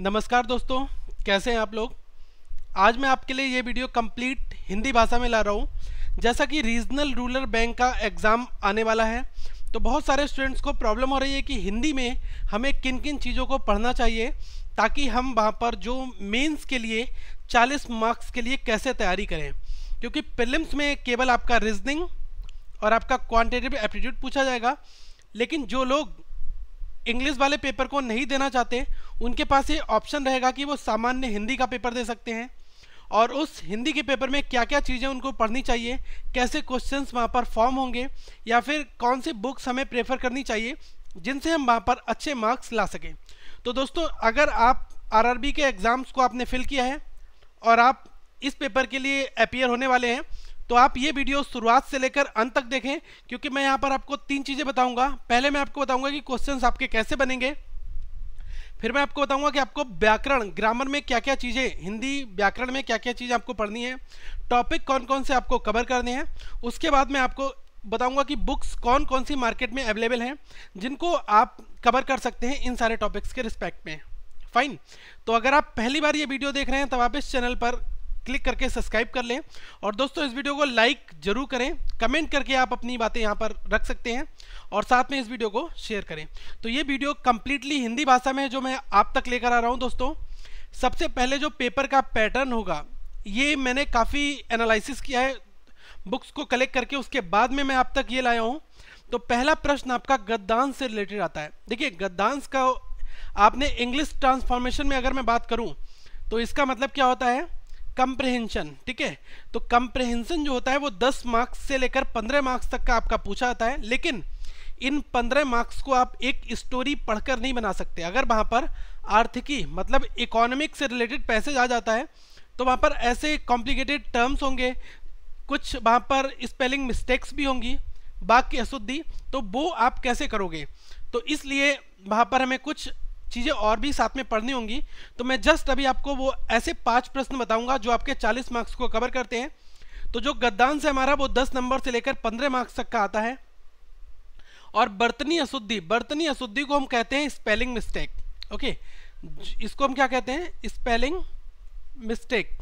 नमस्कार दोस्तों कैसे हैं आप लोग आज मैं आपके लिए ये वीडियो कंप्लीट हिंदी भाषा में ला रहा हूँ जैसा कि रीजनल रूरल बैंक का एग्ज़ाम आने वाला है तो बहुत सारे स्टूडेंट्स को प्रॉब्लम हो रही है कि हिंदी में हमें किन किन चीज़ों को पढ़ना चाहिए ताकि हम वहाँ पर जो मेंस के लिए 40 मार्क्स के लिए कैसे तैयारी करें क्योंकि प्रिलिम्स में केवल आपका रीजनिंग और आपका क्वान्टिटेटिव एप्टीट्यूड पूछा जाएगा लेकिन जो लोग इंग्लिश वाले पेपर को नहीं देना चाहते उनके पास ये ऑप्शन रहेगा कि वो सामान्य हिंदी का पेपर दे सकते हैं और उस हिंदी के पेपर में क्या क्या चीज़ें उनको पढ़नी चाहिए कैसे क्वेश्चन वहाँ पर फॉर्म होंगे या फिर कौन सी बुक्स हमें प्रेफर करनी चाहिए जिनसे हम वहाँ पर अच्छे मार्क्स ला सकें तो दोस्तों अगर आप आरआरबी के एग्ज़ाम्स को आपने फिल किया है और आप इस पेपर के लिए अपियर होने वाले हैं तो आप ये वीडियो शुरुआत से लेकर अंत तक देखें क्योंकि मैं यहाँ पर आपको तीन चीज़ें बताऊँगा पहले मैं आपको बताऊँगा कि क्वेश्चन आपके कैसे बनेंगे फिर मैं आपको बताऊंगा कि आपको व्याकरण ग्रामर में क्या क्या चीज़ें हिंदी व्याकरण में क्या क्या चीज़ें आपको पढ़नी है टॉपिक कौन कौन से आपको कवर करने हैं उसके बाद मैं आपको बताऊंगा कि बुक्स कौन कौन सी मार्केट में अवेलेबल हैं जिनको आप कवर कर सकते हैं इन सारे टॉपिक्स के रिस्पेक्ट में फाइन तो अगर आप पहली बार ये वीडियो देख रहे हैं तब आप इस चैनल पर क्लिक करके सब्सक्राइब कर लें और दोस्तों इस वीडियो को लाइक जरूर करें कमेंट करके आप अपनी बातें यहाँ पर रख सकते हैं और साथ में इस वीडियो को शेयर करें तो ये वीडियो कम्प्लीटली हिंदी भाषा में जो मैं आप तक लेकर आ रहा हूँ दोस्तों सबसे पहले जो पेपर का पैटर्न होगा ये मैंने काफ़ी एनालिसिस किया है बुक्स को कलेक्ट करके उसके बाद में मैं आप तक ये लाया हूँ तो पहला प्रश्न आपका गद्दांश से रिलेटेड आता है देखिए गद्दांश का आपने इंग्लिश ट्रांसफॉर्मेशन में अगर मैं बात करूं तो इसका मतलब क्या होता है कंप्रहेंशन ठीक है तो कंप्रहेंशन जो होता है वो 10 मार्क्स से लेकर 15 मार्क्स तक का आपका पूछा जाता है लेकिन इन 15 मार्क्स को आप एक स्टोरी पढ़कर नहीं बना सकते अगर वहाँ पर आर्थिकी मतलब इकोनॉमिक से रिलेटेड पैसेज आ जाता है तो वहाँ पर ऐसे कॉम्प्लिकेटेड टर्म्स होंगे कुछ वहाँ पर स्पेलिंग मिस्टेक्स भी होंगी बाकी अशुद्धि तो वो आप कैसे करोगे तो इसलिए वहाँ पर हमें कुछ चीज़ें और भी साथ में पढ़नी होंगी तो मैं जस्ट अभी आपको वो ऐसे पांच प्रश्न बताऊंगा जो आपके 40 मार्क्स को कवर करते हैं तो जो गद्दांश है हमारा वो 10 नंबर से लेकर 15 मार्क्स तक का आता है और बर्तनी अशुद्धि बर्तनी अशुद्धि को हम कहते हैं स्पेलिंग मिस्टेक ओके इसको हम क्या कहते हैं स्पेलिंग मिस्टेक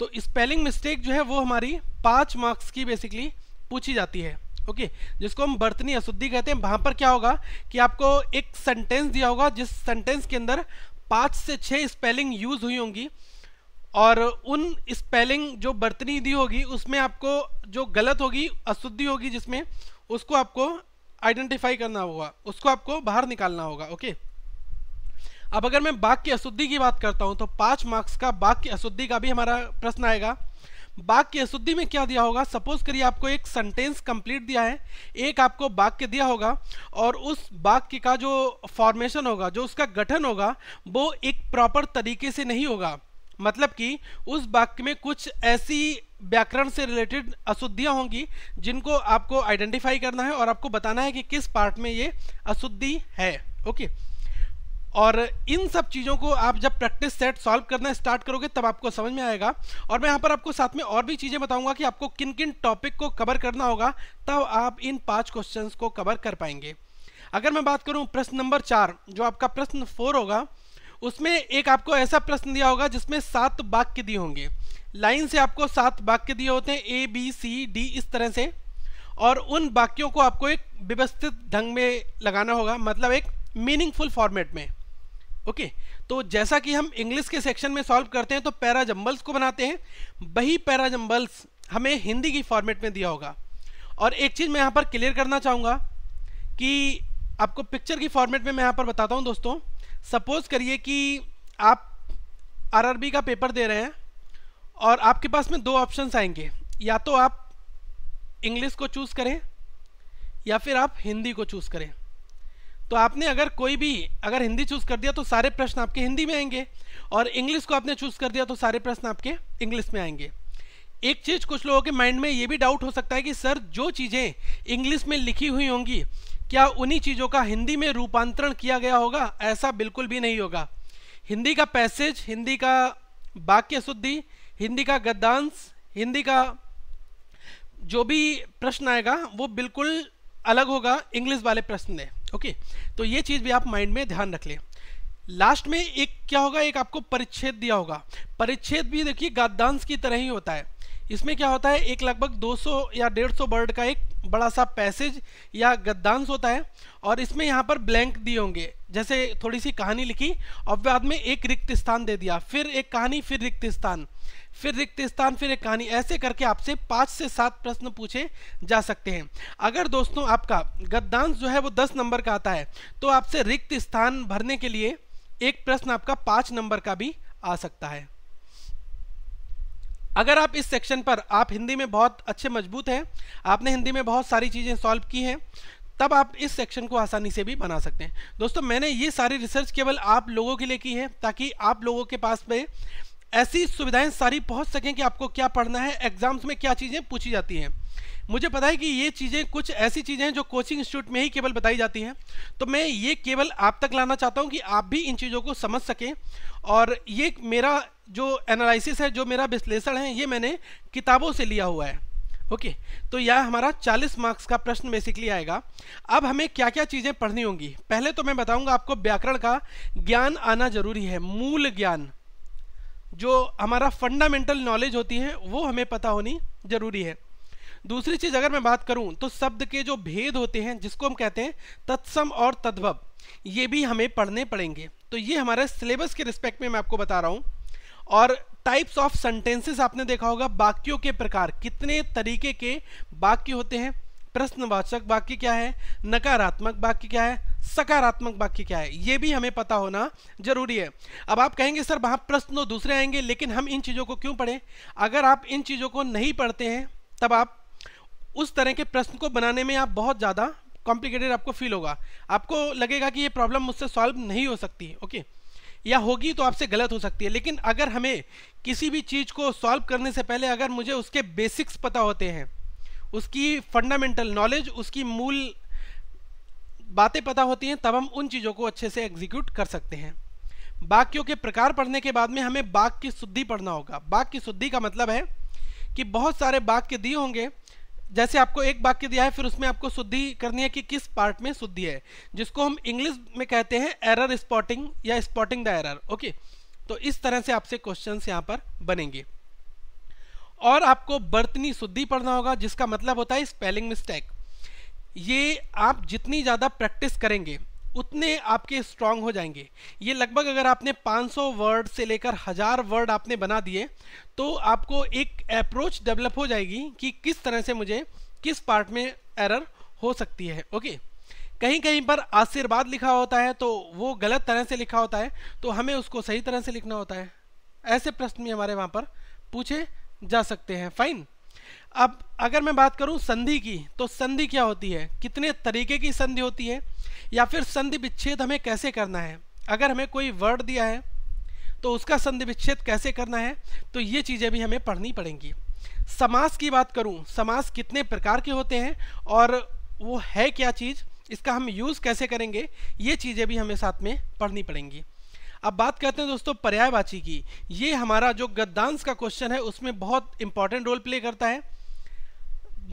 तो स्पेलिंग मिस्टेक जो है वो हमारी पाँच मार्क्स की बेसिकली पूछी जाती है ओके जिसको हम बर्तनी अशुद्धि कहते हैं वहां पर क्या होगा कि आपको एक सेंटेंस दिया होगा जिस सेंटेंस के अंदर पांच से छह स्पेलिंग यूज हुई होंगी और उन स्पेलिंग जो बर्तनी दी होगी उसमें आपको जो गलत होगी अशुद्धि होगी जिसमें उसको आपको आइडेंटिफाई करना होगा उसको आपको बाहर निकालना होगा ओके अब अगर मैं बाघ की अशुद्धि की बात करता हूँ तो पांच मार्क्स का बाघ की अशुद्धि का भी हमारा प्रश्न आएगा वाक्य की अशुद्धि में क्या दिया होगा सपोज करिए आपको एक सेंटेंस कंप्लीट दिया है एक आपको वाक्य दिया होगा और उस वाक्य का जो फॉर्मेशन होगा जो उसका गठन होगा वो एक प्रॉपर तरीके से नहीं होगा मतलब कि उस वाक्य में कुछ ऐसी व्याकरण से रिलेटेड अशुद्धियाँ होंगी जिनको आपको आइडेंटिफाई करना है और आपको बताना है कि किस पार्ट में ये अशुद्धि है ओके okay. और इन सब चीज़ों को आप जब प्रैक्टिस सेट सॉल्व करना स्टार्ट करोगे तब आपको समझ में आएगा और मैं यहाँ पर आपको साथ में और भी चीज़ें बताऊंगा कि आपको किन किन टॉपिक को कवर करना होगा तब आप इन पाँच क्वेश्चन को कवर कर पाएंगे अगर मैं बात करूँ प्रश्न नंबर चार जो आपका प्रश्न फोर होगा उसमें एक आपको ऐसा प्रश्न दिया होगा जिसमें सात वाक्य दिए होंगे लाइन से आपको सात वाक्य दिए होते हैं ए बी सी डी इस तरह से और उन वाक्यों को आपको एक व्यवस्थित ढंग में लगाना होगा मतलब एक मीनिंगफुल फॉर्मेट में ओके okay, तो जैसा कि हम इंग्लिश के सेक्शन में सॉल्व करते हैं तो पैराजम्बल्स को बनाते हैं वही पैराजम्बल्स हमें हिंदी की फॉर्मेट में दिया होगा और एक चीज़ मैं यहाँ पर क्लियर करना चाहूँगा कि आपको पिक्चर की फॉर्मेट में मैं यहाँ पर बताता हूँ दोस्तों सपोज़ करिए कि आप आरआरबी का पेपर दे रहे हैं और आपके पास में दो ऑप्शंस आएंगे या तो आप इंग्लिश को चूज़ करें या फिर आप हिंदी को चूज़ करें तो आपने अगर कोई भी अगर हिंदी चूज कर दिया तो सारे प्रश्न आपके हिंदी में आएंगे और इंग्लिश को आपने चूज कर दिया तो सारे प्रश्न आपके इंग्लिश में आएंगे एक चीज कुछ लोगों के माइंड में ये भी डाउट हो सकता है कि सर जो चीजें इंग्लिश में लिखी हुई होंगी क्या उन्हीं चीजों का हिंदी में रूपांतरण किया गया होगा ऐसा बिल्कुल भी नहीं होगा हिंदी का पैसेज हिंदी का वाक्य शुद्धि हिंदी का गद्दांश हिंदी का जो भी प्रश्न आएगा वो बिल्कुल अलग होगा इंग्लिश वाले प्रश्न में ओके तो ये चीज़ भी आप माइंड में ध्यान रख लें लास्ट में एक क्या होगा एक आपको परिच्छेद दिया होगा परिच्छेद भी देखिए गाद्यांश की तरह ही होता है इसमें क्या होता है एक लगभग 200 या 150 वर्ड का एक बड़ा सा पैसेज या गद्दांश होता है और इसमें यहाँ पर ब्लैंक दिए होंगे जैसे थोड़ी सी कहानी लिखी और बाद में एक रिक्त स्थान दे दिया फिर एक कहानी फिर रिक्त स्थान फिर रिक्त स्थान फिर एक कहानी ऐसे करके आपसे पाँच से सात प्रश्न पूछे जा सकते हैं अगर दोस्तों आपका गद्दांश जो है वो दस नंबर का आता है तो आपसे रिक्त स्थान भरने के लिए एक प्रश्न आपका पाँच नंबर का भी आ सकता है अगर आप इस सेक्शन पर आप हिंदी में बहुत अच्छे मजबूत हैं आपने हिंदी में बहुत सारी चीज़ें सॉल्व की हैं तब आप इस सेक्शन को आसानी से भी बना सकते हैं दोस्तों मैंने ये सारी रिसर्च केवल आप लोगों के लिए की है ताकि आप लोगों के पास में ऐसी सुविधाएं सारी पहुंच सकें कि आपको क्या पढ़ना है एग्जाम्स में क्या चीज़ें पूछी जाती हैं मुझे पता है कि ये चीज़ें कुछ ऐसी चीज़ें हैं जो कोचिंग इंस्टीट्यूट में ही केवल बताई जाती हैं तो मैं ये केवल आप तक लाना चाहता हूँ कि आप भी इन चीज़ों को समझ सकें और ये मेरा जो एनालिसिस है जो मेरा विश्लेषण है ये मैंने किताबों से लिया हुआ है ओके okay, तो यह हमारा 40 मार्क्स का प्रश्न बेसिकली आएगा अब हमें क्या क्या चीज़ें पढ़नी होंगी पहले तो मैं बताऊंगा आपको व्याकरण का ज्ञान आना जरूरी है मूल ज्ञान जो हमारा फंडामेंटल नॉलेज होती है वो हमें पता होनी जरूरी है दूसरी चीज अगर मैं बात करूं तो शब्द के जो भेद होते हैं जिसको हम कहते हैं तत्सम और तद्भव ये भी हमें पढ़ने पड़ेंगे तो ये हमारे सिलेबस के रिस्पेक्ट में मैं आपको बता रहा हूं और टाइप्स ऑफ सेंटेंसेस आपने देखा होगा वाक्यों के प्रकार कितने तरीके के वाक्य होते हैं प्रश्नवाचक वाक्य क्या है नकारात्मक वाक्य क्या है सकारात्मक वाक्य क्या है ये भी हमें पता होना जरूरी है अब आप कहेंगे सर वहाँ प्रश्न तो दूसरे आएंगे लेकिन हम इन चीज़ों को क्यों पढ़ें अगर आप इन चीज़ों को नहीं पढ़ते हैं तब आप उस तरह के प्रश्न को बनाने में आप बहुत ज़्यादा कॉम्प्लिकेटेड आपको फील होगा आपको लगेगा कि ये प्रॉब्लम मुझसे सॉल्व नहीं हो सकती ओके या होगी तो आपसे गलत हो सकती है लेकिन अगर हमें किसी भी चीज़ को सॉल्व करने से पहले अगर मुझे उसके बेसिक्स पता होते हैं उसकी फंडामेंटल नॉलेज उसकी मूल बातें पता होती हैं तब हम उन चीज़ों को अच्छे से एग्जीक्यूट कर सकते हैं वाक्यों के प्रकार पढ़ने के बाद में हमें बाघ की शुद्धि पढ़ना होगा बाघ की शुद्धि का मतलब है कि बहुत सारे बाघ के दिए होंगे जैसे आपको एक वाक्य दिया है फिर उसमें आपको शुद्धि करनी है कि किस पार्ट में शुद्धि है जिसको हम इंग्लिश में कहते हैं एरर स्पॉटिंग या स्पॉटिंग द एरर ओके तो इस तरह से आपसे क्वेश्चन यहाँ पर बनेंगे और आपको बर्तनी शुद्धि पढ़ना होगा जिसका मतलब होता है स्पेलिंग मिस्टेक ये आप जितनी ज़्यादा प्रैक्टिस करेंगे उतने आपके स्ट्रांग हो जाएंगे ये लगभग अगर आपने 500 वर्ड से लेकर हज़ार वर्ड आपने बना दिए तो आपको एक अप्रोच डेवलप हो जाएगी कि किस तरह से मुझे किस पार्ट में एरर हो सकती है ओके कहीं कहीं पर आशीर्वाद लिखा होता है तो वो गलत तरह से लिखा होता है तो हमें उसको सही तरह से लिखना होता है ऐसे प्रश्न भी हमारे वहाँ पर पूछे जा सकते हैं फाइन अब अगर मैं बात करूं संधि की तो संधि क्या होती है कितने तरीके की संधि होती है या फिर संधि विच्छेद हमें कैसे करना है अगर हमें कोई वर्ड दिया है तो उसका संधि विच्छेद कैसे करना है तो ये चीज़ें भी हमें पढ़नी पड़ेंगी समास की बात करूं समास कितने प्रकार के होते हैं और वो है क्या चीज़ इसका हम यूज़ कैसे करेंगे ये चीज़ें भी हमें साथ में पढ़नी पड़ेंगी अब बात करते हैं दोस्तों पर्यायवाची की ये हमारा जो गद्दांश का क्वेश्चन है उसमें बहुत इंपॉर्टेंट रोल प्ले करता है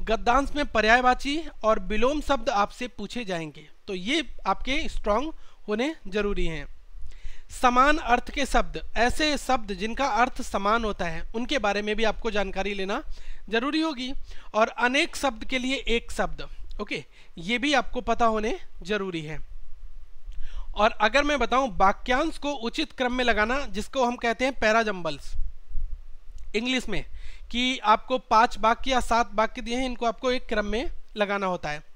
गद्दांश में पर्यायवाची और विलोम शब्द आपसे पूछे जाएंगे तो ये आपके स्ट्रांग होने जरूरी हैं समान अर्थ के शब्द ऐसे शब्द जिनका अर्थ समान होता है उनके बारे में भी आपको जानकारी लेना जरूरी होगी और अनेक शब्द के लिए एक शब्द ओके ये भी आपको पता होने जरूरी है और अगर मैं बताऊं वाक्यांश को उचित क्रम में लगाना जिसको हम कहते हैं पैराजम्बल्स इंग्लिश में कि आपको पांच वाक्य या सात वाक्य दिए हैं इनको आपको एक क्रम में लगाना होता है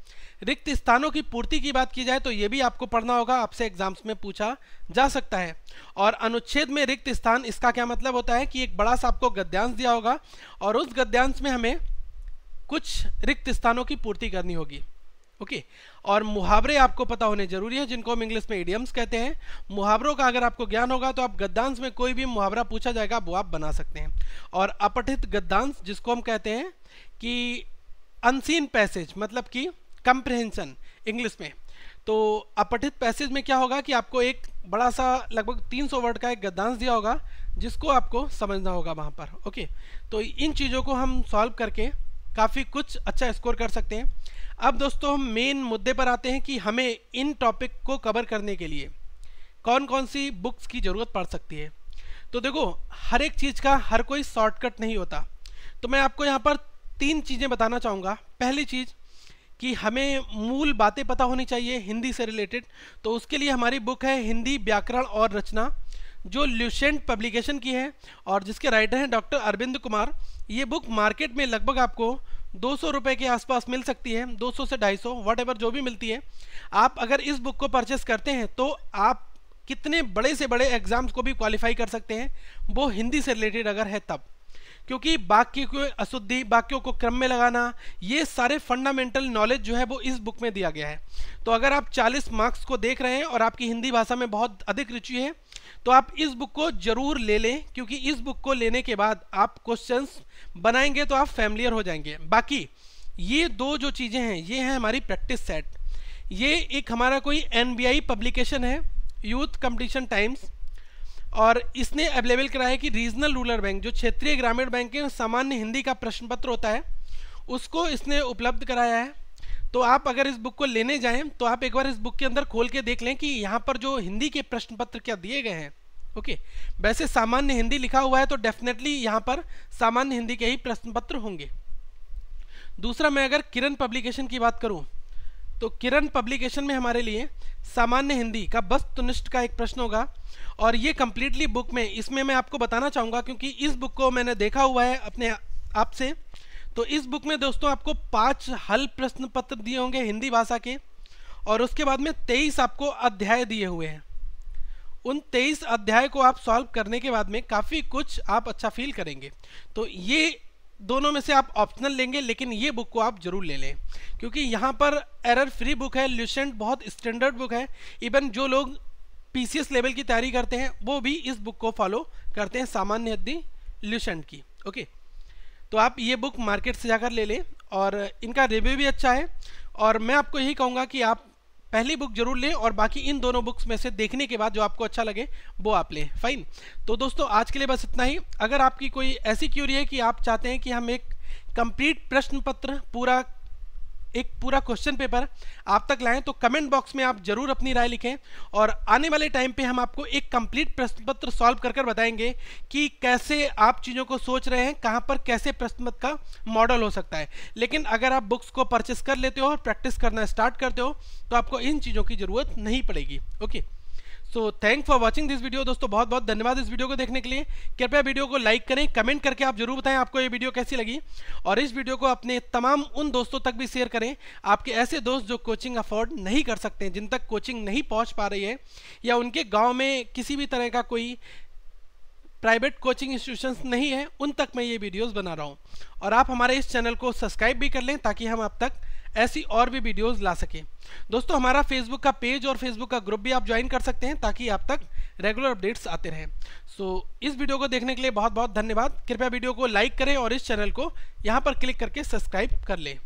रिक्त स्थानों की पूर्ति की बात की जाए तो ये भी आपको पढ़ना होगा आपसे एग्जाम्स में पूछा जा सकता है और अनुच्छेद में रिक्त स्थान इसका क्या मतलब होता है कि एक बड़ा सा आपको गद्यांश दिया होगा और उस गद्यांश में हमें कुछ रिक्त स्थानों की पूर्ति करनी होगी ओके okay. और मुहावरे आपको पता होने जरूरी है जिनको हम इंग्लिश में इडियम्स कहते हैं मुहावरों का अगर आपको ज्ञान होगा तो आप गद्दांश में कोई भी मुहावरा पूछा जाएगा वो आप बना सकते हैं और अपठित गद्दांश जिसको हम कहते हैं कि अनसीन पैसेज मतलब कि कंप्रहेंसन इंग्लिश में तो अपठित पैसेज में क्या होगा कि आपको एक बड़ा सा लगभग 300 वर्ड का एक गद्दांश दिया होगा जिसको आपको समझना होगा वहाँ पर ओके okay. तो इन चीज़ों को हम सॉल्व करके काफ़ी कुछ अच्छा स्कोर कर सकते हैं अब दोस्तों हम मेन मुद्दे पर आते हैं कि हमें इन टॉपिक को कवर करने के लिए कौन कौन सी बुक्स की ज़रूरत पड़ सकती है तो देखो हर एक चीज़ का हर कोई शॉर्टकट नहीं होता तो मैं आपको यहाँ पर तीन चीज़ें बताना चाहूँगा पहली चीज़ कि हमें मूल बातें पता होनी चाहिए हिंदी से रिलेटेड तो उसके लिए हमारी बुक है हिंदी व्याकरण और रचना जो ल्यूशेंट पब्लिकेशन की है और जिसके राइटर हैं डॉक्टर अरविंद कुमार ये बुक मार्केट में लगभग आपको दो सौ रुपये के आसपास मिल सकती है 200 से 250 सौ वट एवर जो भी मिलती है आप अगर इस बुक को परचेस करते हैं तो आप कितने बड़े से बड़े एग्ज़ाम्स को भी क्वालिफाई कर सकते हैं वो हिंदी से रिलेटेड अगर है तब क्योंकि बाक्य को अशुद्धि वाक्यों को क्रम में लगाना ये सारे फंडामेंटल नॉलेज जो है वो इस बुक में दिया गया है तो अगर आप 40 मार्क्स को देख रहे हैं और आपकी हिंदी भाषा में बहुत अधिक रुचि है तो आप इस बुक को जरूर ले लें क्योंकि इस बुक को लेने के बाद आप क्वेश्चंस बनाएंगे तो आप फैमिलियर हो जाएंगे बाकी ये दो जो चीज़ें हैं ये हैं हमारी प्रैक्टिस सेट ये एक हमारा कोई एन पब्लिकेशन है यूथ कंपटीशन टाइम्स और इसने अवेलेबल कराया है कि रीजनल रूरल बैंक जो क्षेत्रीय ग्रामीण बैंक के सामान्य हिंदी का प्रश्न पत्र होता है उसको इसने उपलब्ध कराया है तो आप अगर इस बुक को लेने जाएं तो आप एक बार इस बुक के अंदर खोल के देख लें कि यहाँ पर जो हिंदी के प्रश्न पत्र क्या दिए गए हैं ओके वैसे सामान्य हिंदी लिखा हुआ है तो डेफिनेटली यहाँ पर सामान्य हिंदी के ही प्रश्न पत्र होंगे दूसरा मैं अगर किरण पब्लिकेशन की बात करूँ तो किरण पब्लिकेशन में हमारे लिए सामान्य हिंदी का वस्तुनिष्ठ का एक प्रश्न होगा और ये कम्प्लीटली बुक में इसमें मैं आपको बताना चाहूँगा क्योंकि इस बुक को मैंने देखा हुआ है अपने आपसे तो इस बुक में दोस्तों आपको पांच हल प्रश्न पत्र दिए होंगे हिंदी भाषा के और उसके बाद में तेईस आपको अध्याय दिए हुए हैं उन तेईस अध्याय को आप सॉल्व करने के बाद में काफ़ी कुछ आप अच्छा फील करेंगे तो ये दोनों में से आप ऑप्शनल लेंगे लेकिन ये बुक को आप जरूर ले लें क्योंकि यहाँ पर एरर फ्री बुक है ल्यूसेंट बहुत स्टैंडर्ड बुक है इवन जो लोग पीसीएस लेवल की तैयारी करते हैं वो भी इस बुक को फॉलो करते हैं सामान्य हिंदी ल्यूसेंट की ओके okay? तो आप ये बुक मार्केट से जाकर ले लें और इनका रिव्यू भी अच्छा है और मैं आपको यही कहूँगा कि आप पहली बुक जरूर लें और बाकी इन दोनों बुक्स में से देखने के बाद जो आपको अच्छा लगे वो आप लें फाइन तो दोस्तों आज के लिए बस इतना ही अगर आपकी कोई ऐसी क्यूरी है कि आप चाहते हैं कि हम एक कंप्लीट प्रश्न पत्र पूरा एक पूरा क्वेश्चन पेपर आप तक लाएं तो कमेंट बॉक्स में आप जरूर अपनी राय लिखें और आने वाले टाइम पे हम आपको एक कंप्लीट प्रश्न पत्र सॉल्व कर कर बताएंगे कि कैसे आप चीज़ों को सोच रहे हैं कहाँ पर कैसे प्रश्न पत्र का मॉडल हो सकता है लेकिन अगर आप बुक्स को परचेस कर लेते हो और प्रैक्टिस करना स्टार्ट करते हो तो आपको इन चीज़ों की ज़रूरत नहीं पड़ेगी okay so thank for watching this video दोस्तों बहुत बहुत धन्यवाद इस वीडियो को देखने के लिए कृपया वीडियो को लाइक करें कमेंट करके आप जरूर बताएं आपको ये वीडियो कैसी लगी और इस वीडियो को अपने तमाम उन दोस्तों तक भी शेयर करें आपके ऐसे दोस्त जो कोचिंग अफोर्ड नहीं कर सकते जिन तक कोचिंग नहीं पहुँच पा रही है या उनके गाँव में किसी भी तरह का कोई प्राइवेट कोचिंग इंस्टीट्यूशंस नहीं है उन तक मैं ये वीडियोस बना रहा हूँ और आप हमारे इस चैनल को सब्सक्राइब भी कर लें ताकि हम आप तक ऐसी और भी वीडियोस ला सकें दोस्तों हमारा फेसबुक का पेज और फेसबुक का ग्रुप भी आप ज्वाइन कर सकते हैं ताकि आप तक रेगुलर अपडेट्स आते रहें सो so, इस वीडियो को देखने के लिए बहुत बहुत धन्यवाद कृपया वीडियो को लाइक करें और इस चैनल को यहाँ पर क्लिक करके सब्सक्राइब कर लें